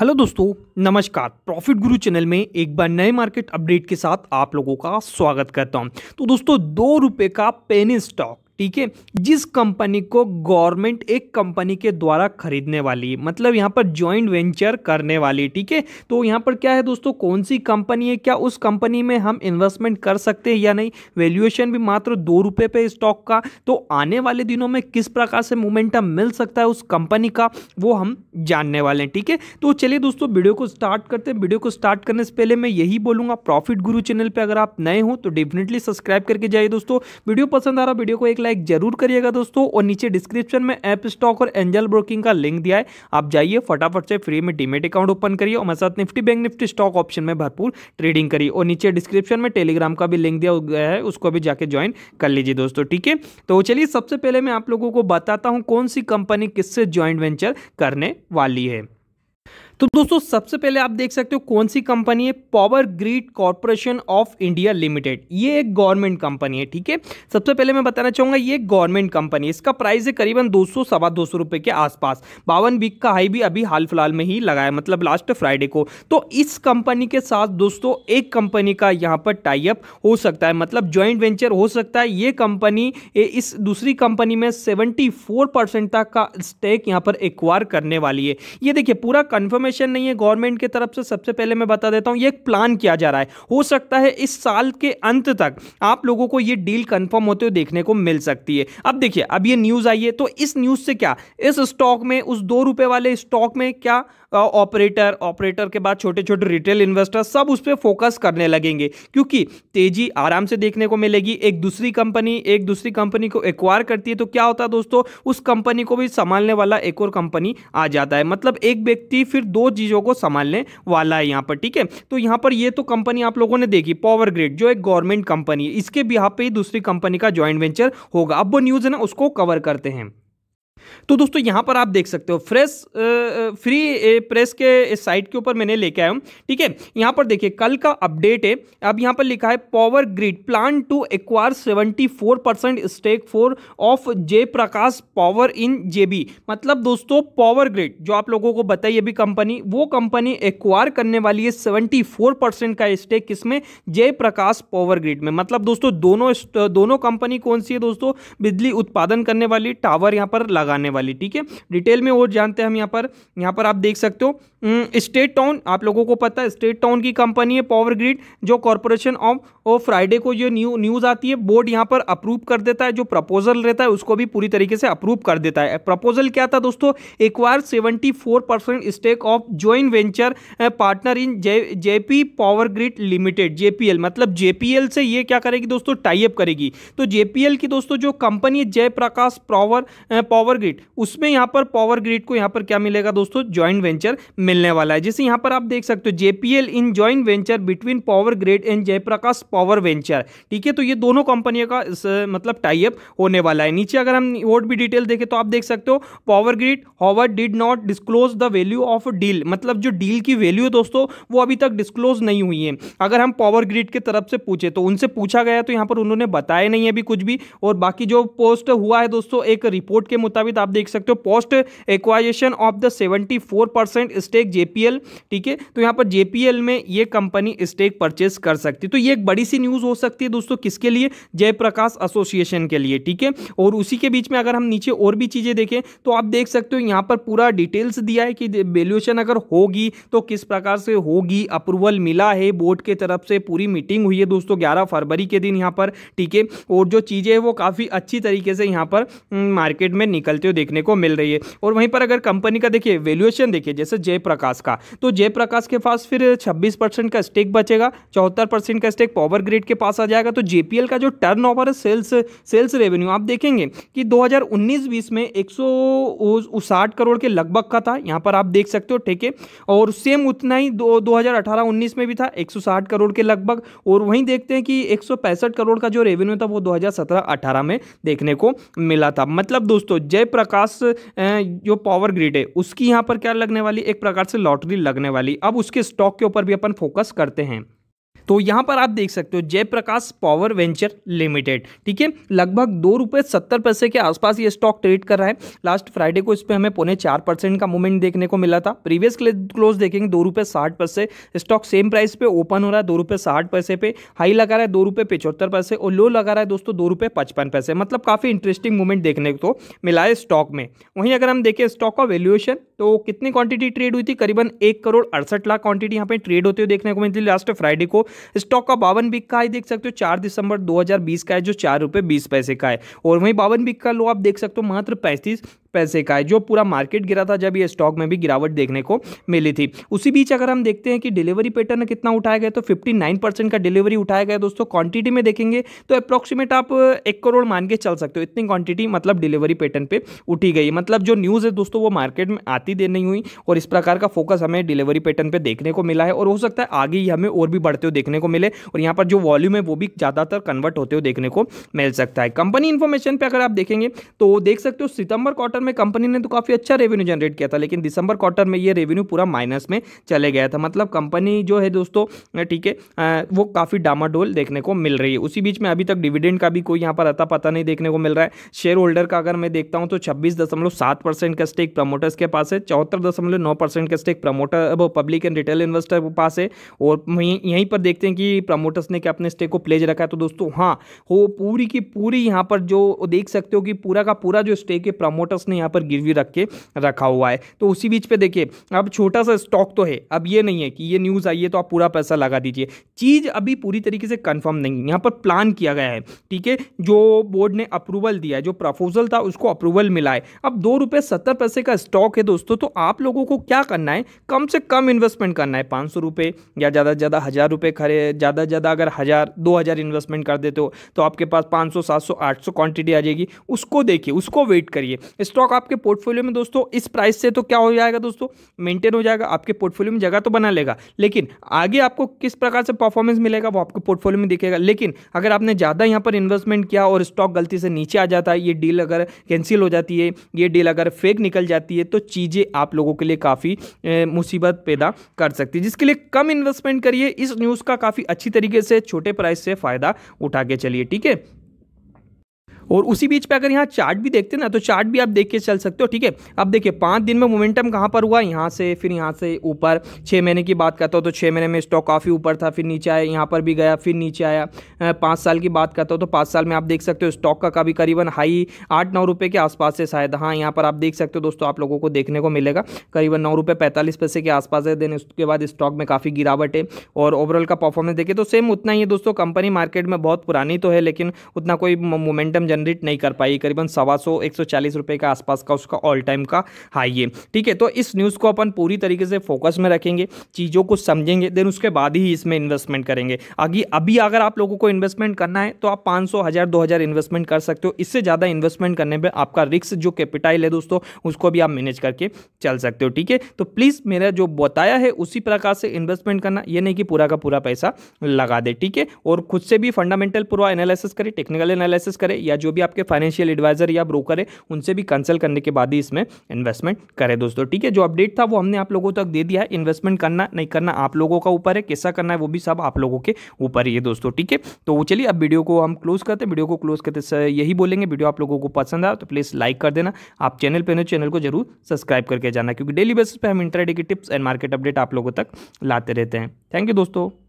hello दोस्तों नमस्कार profit गुरु चैनल में एक बार नए मार्केट अपडेट के साथ आप लोगों का स्वागत करता हूं तो दोस्तों दो रुपये का पेनी स्टॉक ठीक है जिस कंपनी को गवर्नमेंट एक कंपनी के द्वारा खरीदने वाली मतलब यहां पर ज्वाइंट वेंचर करने वाली ठीक है तो यहाँ पर क्या है दोस्तों कौन सी कंपनी है क्या उस कंपनी में हम इन्वेस्टमेंट कर सकते हैं या नहीं वैल्यूएशन भी मात्र दो रुपए पे स्टॉक का तो आने वाले दिनों में किस प्रकार से मोमेंटम मिल सकता है उस कंपनी का वो हम जानने वाले हैं ठीक है तो चलिए दोस्तों वीडियो को स्टार्ट करते हैं वीडियो को स्टार्ट करने से पहले मैं यही बोलूंगा प्रॉफिट गुरु चैनल पर अगर आप नए हो तो डेफिनेटली सब्सक्राइब करके जाइए दोस्तों वीडियो पसंद आ रहा वीडियो को एक लाइक जरूर करिएगा दोस्तों और नीचे डिस्क्रिप्शन में ऐप स्टॉक और एंजल ब्रोकिंग का लिंक दिया है आप जाइए फटाफट से फ्री में डीमेट अकाउंट ओपन करिए और मेरे साथ Nifty bank Nifty stock option में भरपूर ट्रेडिंग करिए और नीचे डिस्क्रिप्शन में टेलीग्राम का भी लिंक दिया गया है उसको भी जाके ज्वाइन कर लीजिए दोस्तों ठीक है तो चलिए सबसे पहले मैं आप लोगों को बताता हूँ कौन सी कंपनी किससे ज्वाइंट वेंचर करने वाली है तो दोस्तों सबसे पहले आप देख सकते हो कौन सी कंपनी है Power Grid Corporation of India Limited ये एक गवर्नमेंट कंपनी है ठीक है सबसे पहले मैं बताना चाहूंगा ये गवर्नमेंट कंपनी इसका प्राइस है करीबन दो सौ सवा दो सौ रुपए के आसपास बावन वीक का हाई भी अभी हाल फिलहाल में ही लगाया मतलब लास्ट फ्राइडे को तो इस कंपनी के साथ दोस्तों एक कंपनी का यहां पर टाइप हो सकता है मतलब ज्वाइंट वेंचर हो सकता है ये कंपनी इस दूसरी कंपनी में फोर परसेंट तक का स्टेक यहां पर एक्वायर करने वाली है ये देखिए पूरा कन्फर्म इन्फॉर्मेशन नहीं है गवर्नमेंट की तरफ से सबसे पहले मैं बता देता हूँ ये एक प्लान किया जा रहा है हो सकता है इस साल के अंत तक आप लोगों को ये डील कंफर्म होते हुए देखने को मिल सकती है अब देखिए अब ये न्यूज़ आई है तो इस न्यूज़ से क्या इस स्टॉक में उस दो रुपये वाले स्टॉक में क्या ऑपरेटर ऑपरेटर के बाद छोटे छोटे रिटेल इन्वेस्टर सब उस पर फोकस करने लगेंगे क्योंकि तेजी आराम से देखने को मिलेगी एक दूसरी कंपनी एक दूसरी कंपनी को एक्वायर करती है तो क्या होता है दोस्तों उस कंपनी को भी संभालने वाला एक और कंपनी आ जाता है मतलब एक व्यक्ति फिर दो चीज़ों को संभालने वाला है यहाँ पर ठीक है तो यहाँ पर ये तो कंपनी आप लोगों ने देखी पावर ग्रिड जो एक गवर्नमेंट कंपनी है इसके यहाँ पर ही दूसरी कंपनी का ज्वाइंट वेंचर होगा अब वो न्यूज़ है ना उसको कवर करते हैं तो दोस्तों यहाँ पर आप देख सकते हो फ्रेश फ्री प्रेस के साइट के ऊपर मैंने लेके आया हूँ ठीक है यहाँ पर देखिए कल का अपडेट है अब यहाँ पर लिखा है Power Grid plan to acquire seventy four percent stake for of Jai Prakash power in जेबी मतलब दोस्तों पावर ग्रिड जो आप लोगों को बताइए अभी कंपनी वो कंपनी एक्वायर करने वाली है सेवेंटी फोर परसेंट का स्टेक किसमें जय प्रकाश पावर ग्रिड में मतलब दोस्तों दोनों दोनों कंपनी कौन सी है दोस्तों बिजली उत्पादन करने वाली टावर यहाँ पर लगा आने वाली ठीक है डिटेल में और जानते हैं हम यहाँ पर यहाँ पर आप देख सकते हो स्टेट टाउन आप लोगों को पता है स्टेट टाउन की कंपनी है पावर ग्रिड जो कॉरपोरेशन ऑफ और फ्राइडे को ये न्यू न्यूज़ आती है बोर्ड यहाँ पर अप्रूव कर देता है जो प्रपोजल रहता है उसको भी पूरी तरीके से अप्रूव कर देता है प्रपोजल क्या था दोस्तों एक बार seventy four percent stake of joint venture partner in J JP Power Grid Limited JPL मतलब जेपीएल से ये क्या करेगी दोस्तों टाइप करेगी तो जेपीएल की दोस्तों जो कंपनी है Jaiprakash power power power grid उसमें यहां पर पावर ग्रिड को यहां पर क्या मिलेगा दोस्तों ज्वाइंट वेंचर मिलने वाला है जैसे यहां पर आप देख सकते हो JPL in joint venture between Power Grid and Jaiprakash power venture ठीक है तो ये दोनों कंपनियों का इस, मतलब टाइप होने वाला है नीचे अगर हम और भी डिटेल देखें तो आप देख सकते हो Power Grid however did not disclose the value of deal मतलब जो डील की वैल्यू है दोस्तों वो अभी तक डिस्कलोज नहीं हुई है अगर हम पावर ग्रिड की तरफ से पूछे तो उनसे पूछा गया तो यहां पर उन्होंने बताया नहीं है अभी कुछ भी और बाकी जो पोस्ट हुआ है दोस्तों एक रिपोर्ट के मुताबिक साबित आप देख सकते हो post acquisition of the seventy four percent stake JPL ठीक है तो यहाँ पर जेपीएल में ये कंपनी स्टेक परचेस कर सकती है तो ये एक बड़ी सी न्यूज़ हो सकती है दोस्तों किसके लिए जयप्रकाश एसोसिएशन के लिए ठीक है और उसी के बीच में अगर हम नीचे और भी चीज़ें देखें तो आप देख सकते हो यहाँ पर पूरा डिटेल्स दिया है कि वैल्यूएशन अगर होगी तो किस प्रकार से होगी अप्रूवल मिला है बोर्ड के तरफ से पूरी मीटिंग हुई है दोस्तों ग्यारह फरवरी के दिन यहाँ पर ठीक है और जो चीज़ें हैं वो काफ़ी अच्छी तरीके से यहाँ पर मार्केट हम्म, में निकल निकलते हुए देखने को मिल रही है और वहीं पर अगर कंपनी का देखिए वैल्यूएशन देखिए जैसे जयप्रकाश का तो जयप्रकाश के पास फिर छब्बीस का स्टेक बचेगा चौहत्तर का स्टेक पावर ग्रेड के पास आ जाएगा तो जेपीएल का जो टर्न ओवर है सेल्स सेल्स रेवेन्यू आप देखेंगे कि दो हजार में एक करोड़ के लगभग का था यहाँ पर आप देख सकते हो ठीक है और सेम उतना ही दो हजार में भी था एक करोड़ के लगभग और वहीं देखते हैं कि एक करोड़ का जो रेवेन्यू था वो 2017-18 में देखने को मिला था मतलब दोस्तों जय प्रकाश जो पावर ग्रिड है उसकी यहाँ पर क्या लगने वाली एक प्रकार से लॉटरी लगने वाली अब उसके स्टॉक के ऊपर भी अपन फोकस करते हैं तो यहाँ पर आप देख सकते हो जयप्रकाश पावर वेंचर लिमिटेड ठीक है लगभग दो रुपये सत्तर पैसे के आसपास ये स्टॉक ट्रेड कर रहा है लास्ट फ्राइडे को इस पर हमें पौने चार परसेंट का मूवमेंट देखने को मिला था प्रीवियस क्लोज देखेंगे दो रुपये साठ पैसे स्टॉक सेम प्राइस पे ओपन हो रहा है दो रुपये साठ पैसे पे हाई लगा रहा है दो रुपये पिछहत्तर पैसे और लो लगा रहा है दोस्तों दो रुपये पचपन पैसे मतलब काफ़ी इंटरेस्टिंग मूवमेंट देखने को मिला है स्टॉक में वहीं अगर हम देखें स्टॉक का वैल्यूएशन तो कितनी क्वांटिटी ट्रेड हुई थी करीबन एक करोड़ अड़सठ लाख क्वांटिटी यहाँ पे ट्रेड होते हुए देखने को मिलती लास्ट फ्राइडे को स्टॉक का बावन बिक का है देख सकते हो चार दिसंबर 2020 का है जो चार रुपये बीस पैसे का है और वहीं बावन बिक का लो आप देख सकते हो मात्र पैंतीस पैसे का है जो पूरा मार्केट गिरा था जब ये स्टॉक में भी गिरावट देखने को मिली थी उसी बीच अगर हम देखते हैं कि डिलीवरी पैटर्न कितना उठाया गया तो फिफ्टी का डिलीवरी उठाया गया दोस्तों क्वांटिटी में देखेंगे तो अप्रोक्सीमेट आप एक करोड़ मान के चल सकते हो इतनी क्वांटिटी मतलब डिलीवरी पैटर्न पर उठी गई मतलब जो न्यूज़ है दोस्तों वो मार्केट में आती देर नहीं हुई और इस प्रकार का फोकस हमें डिलीवरी पैटर्न पर देखने को मिला है और हो सकता है आगे ही हमें और भी बढ़ते हुए देखने को मिले और यहाँ पर जो वॉल्यूम है वो भी ज़्यादातर कन्वर्ट होते हुए देखने को मिल सकता है कंपनी इन्फॉर्मेशन पर अगर आप देखेंगे तो देख सकते हो सितंबर क्वार्टर में कंपनी ने तो काफ़ी अच्छा रेवेन्यू जनरेट किया था लेकिन दिसंबर क्वार्टर में ये रेवेन्यू पूरा माइनस में चले गया था मतलब कंपनी जो है दोस्तों ठीक है वो काफ़ी डामाडोल देखने को मिल रही है उसी बीच में अभी तक डिविडेंड का भी कोई यहाँ पर अता पता नहीं देखने को मिल रहा है शेयर होल्डर का अगर मैं देखता हूँ तो छब्बीस का स्टेक प्रमोटर्स के पास है चौहत्तर का स्टेक प्रमोटर वो पब्लिक एंड रिटेल इन्वेस्टर के पास है और यहीं पर देखते हैं कि प्रमोटर्स ने क्या अपने स्टेक को प्लेज रखा है तो दोस्तों हाँ वो पूरी की पूरी यहाँ पर जो देख सकते हो कि पूरा का पूरा जो स्टेक है प्रमोटर्स ने उसने यहाँ पर गिरवी रख के रखा हुआ है तो उसी बीच पे देखिए अब छोटा सा स्टॉक तो है अब ये नहीं है कि ये न्यूज़ आई है तो आप पूरा पैसा लगा दीजिए चीज़ अभी पूरी तरीके से कन्फर्म नहीं यहाँ पर प्लान किया गया है ठीक है जो बोर्ड ने अप्रूवल दिया है जो प्रपोजल था उसको अप्रूवल मिला है अब दो रुपये सत्तर पैसे का स्टॉक है दोस्तों तो आप लोगों को क्या करना है कम से कम इन्वेस्टमेंट करना है पाँच सौ या ज़्यादा से ज़्यादा हज़ार रुपये खरे ज़्यादा ज़्यादा अगर हज़ार दो हज़ार इन्वेस्टमेंट कर देते हो तो आपके पास पाँच सौ सात सौ आठ सौ क्वान्टिटी आ जाएगी उसको देखिए उसको वेट करिए स्टॉक आपके पोर्टफोलियो में दोस्तों इस प्राइस से तो क्या हो जाएगा दोस्तों मेंटेन हो जाएगा आपके पोर्टफोलियो में जगह तो बना लेगा लेकिन आगे आपको किस प्रकार से परफॉर्मेंस मिलेगा वो आपके पोर्टफोलियो में दिखेगा लेकिन अगर आपने ज़्यादा यहाँ पर इन्वेस्टमेंट किया और स्टॉक गलती से नीचे आ जाता है ये डील अगर कैंसिल हो जाती है ये डील अगर फेक निकल जाती है तो चीज़ें आप लोगों के लिए काफ़ी मुसीबत पैदा कर सकती है जिसके लिए कम इन्वेस्टमेंट करिए इस न्यूज़ का काफ़ी अच्छी तरीके से छोटे प्राइस से फ़ायदा उठा के चलिए ठीक है और उसी बीच पे अगर यहाँ चार्ट भी देखते हैं ना तो चार्ट भी आप देख के चल सकते हो ठीक है अब देखिए पाँच दिन में मोमेंटम कहाँ पर हुआ यहाँ से फिर यहाँ से ऊपर छः महीने की बात करता हूँ तो छः महीने में स्टॉक काफ़ी ऊपर था फिर नीचे आया यहाँ पर भी गया फिर नीचे आया पाँच साल की बात करता हूँ तो पाँच साल में आप देख सकते हो स्टॉक का कभी करीबन हाई आठ नौ रुपये के आसपास से शायद हाँ यहाँ पर आप देख सकते हो दोस्तों आप लोगों को देखने को मिलेगा करीबन नौ रुपये पैंतालीस पैसे के आसपास है देन उसके बाद स्टॉक में काफ़ी गिरावट है और ओवरऑल का परफॉर्मेंस देखें तो सेम उतना ही है दोस्तों कंपनी मार्केट में बहुत पुरानी तो है लेकिन उतना कोई मोमेंटम जनरेट नहीं कर पाई करीबन सवा सौ एक सौ चालीस रुपये के आसपास का उसका ऑल टाइम का हाई है ठीक है तो इस न्यूज़ को अपन पूरी तरीके से फोकस में रखेंगे चीज़ों को समझेंगे देन उसके बाद ही इसमें इन्वेस्टमेंट करेंगे अभी अभी अगर आप लोगों को इन्वेस्टमेंट करना है तो आप पाँच सौ हज़ार दो हज़ार इन्वेस्टमेंट कर सकते हो इससे ज़्यादा इन्वेस्टमेंट करने पर आपका रिक्स जो कैपिटाइल है दोस्तों उसको भी आप मैनेज करके चल सकते हो ठीक है तो प्लीज़ मेरा जो बताया है उसी प्रकार से इन्वेस्टमेंट करना ये नहीं कि पूरा का पूरा पैसा लगा दे ठीक है और खुद से भी फंडामेंटल पूरा एनालिसिस करें टेक्निकल एनालिसिस करें या जो भी आपके फाइनेंशियल एडवाइजर या ब्रोकर है उनसे भी कंसल्ट करने के बाद ही इसमें इन्वेस्टमेंट करें दोस्तों ठीक है जो अपडेट था वो हमने आप लोगों तक दे दिया है इन्वेस्टमेंट करना नहीं करना आप लोगों का ऊपर है कैसा करना है वो भी सब आप लोगों के ऊपर ही है दोस्तों ठीक है तो चलिए अब वीडियो को हम क्लोज करते हैं वीडियो को क्लोज करते यही बोलेंगे वीडियो आप लोगों को पसंद आया तो प्लीज़ लाइक कर देना आप चैनल पर चैनल को जरूर सब्सक्राइब करके जाना क्योंकि डेली बेसिस पर हम इंटरडे की टिप्स एंड मार्केट अपडेट आप लोगों तक लाते रहते हैं थैंक यू दोस्तों